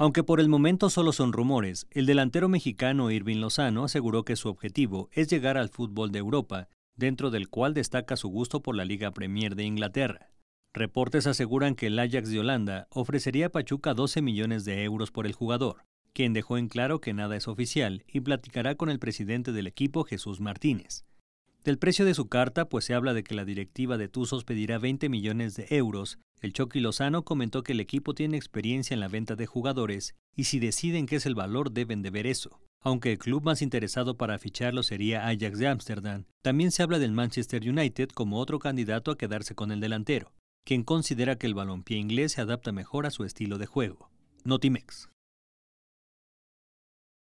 Aunque por el momento solo son rumores, el delantero mexicano Irving Lozano aseguró que su objetivo es llegar al fútbol de Europa, dentro del cual destaca su gusto por la Liga Premier de Inglaterra. Reportes aseguran que el Ajax de Holanda ofrecería a Pachuca 12 millones de euros por el jugador, quien dejó en claro que nada es oficial y platicará con el presidente del equipo Jesús Martínez. Del precio de su carta, pues se habla de que la directiva de Tuzos pedirá 20 millones de euros. El Chucky Lozano comentó que el equipo tiene experiencia en la venta de jugadores y si deciden qué es el valor deben de ver eso. Aunque el club más interesado para ficharlo sería Ajax de Ámsterdam, también se habla del Manchester United como otro candidato a quedarse con el delantero, quien considera que el balompié inglés se adapta mejor a su estilo de juego. Notimex.